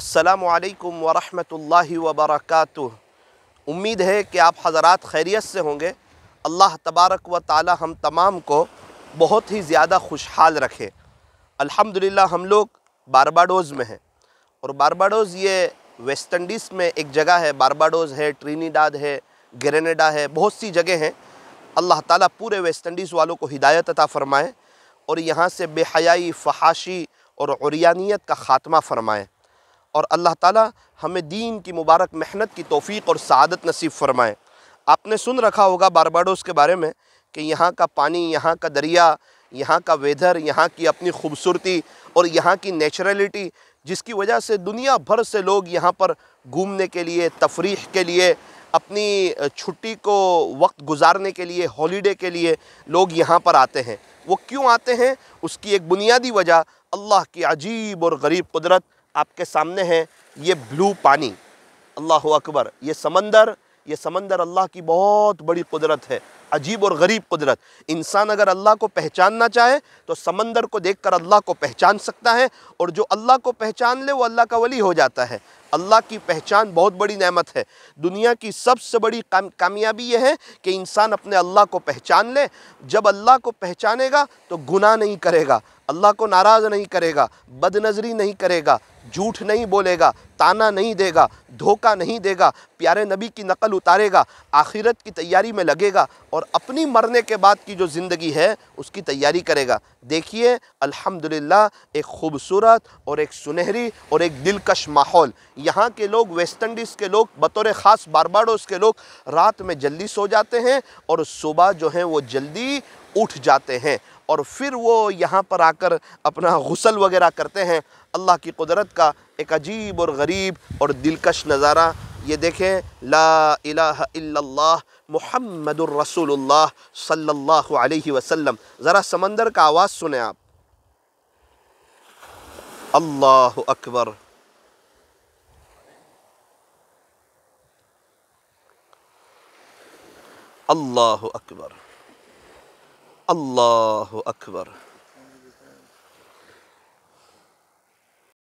असलकम वरहमल वबरक उम्मीद है कि आप हज़रात खैरियत से होंगे अल्लाह तबारक व ताली हम तमाम को बहुत ही ज़्यादा खुशहाल रखे अल्हम्दुलिल्लाह हम लोग बारबाडोज़ में हैं और बारबाडोज़ ये वेस्ट इंडीज़ में एक जगह है बारबाडोज़ है ट्रीनीडाद है ग्रेनेडा है बहुत सी जगह हैं अल्लाह ताला पूरे वेस्ट इंडीज़ वालों को हिदायत अता फ़रमाएँ और यहाँ से बेहयाई फहाशी और औरियानियत का ख़ात्मा फ़रमाएँ और अल्लाह ताला हमें दीन की मुबारक मेहनत की तोफ़ी और सदत नसीब फरमाएँ आपने सुन रखा होगा बारबाडोस के बारे में कि यहाँ का पानी यहाँ का दरिया यहाँ का वेदर यहाँ की अपनी खूबसूरती और यहाँ की नेचुरलिटी जिसकी वजह से दुनिया भर से लोग यहाँ पर घूमने के लिए तफरीह के लिए अपनी छुट्टी को वक्त गुजारने के लिए हॉलीडे के लिए लोग यहाँ पर आते हैं वो क्यों आते हैं उसकी एक बुनियादी वजह अल्लाह की अजीब और गरीब कुदरत आपके सामने है ये ब्लू पानी अल्लाह अकबर ये समंदर ये समंदर अल्लाह की बहुत बड़ी कुदरत है अजीब और गरीब कुदरत इंसान अगर अल्लाह को पहचानना चाहे तो समंदर को देखकर अल्लाह को पहचान सकता है और जो अल्लाह को पहचान ले वो अल्लाह का वली हो जाता है अल्लाह की पहचान बहुत बड़ी नेमत है दुनिया की सबसे बड़ी काम, कामयाबी यह है कि इंसान अपने अल्लाह को पहचान ले जब अल्लाह को पहचानेगा तो गुनाह नहीं करेगा अल्लाह को नाराज़ नहीं करेगा बदनज़री नहीं करेगा झूठ नहीं बोलेगा ताना नहीं देगा धोखा नहीं देगा प्यारे नबी की नकल उतारेगा आखिरत की तैयारी में लगेगा और अपनी मरने के बाद की जो ज़िंदगी है उसकी तैयारी करेगा देखिए अल्हम्दुलिल्लाह एक खूबसूरत और एक सुनहरी और एक दिलकश माहौल यहाँ के लोग वेस्ट इंडीज़ के लोग बतौर ख़ास बारबाडोस के लोग रात में जल्दी सो जाते हैं और सुबह जो है वो जल्दी उठ जाते हैं और फिर वो यहाँ पर आकर अपना गसल वगैरह करते हैं अल्लाह की कुदरत का एक अजीब और गरीब और दिलकश नज़ारा ये देखें ला इलाहा मोहम्मद रसूलुल्लाह सल्लल्लाहु अलैहि वसल्लम ज़रा समंदर का आवाज़ सुने आप अल्लाह अकबर अल्लाह अकबर الله أكبر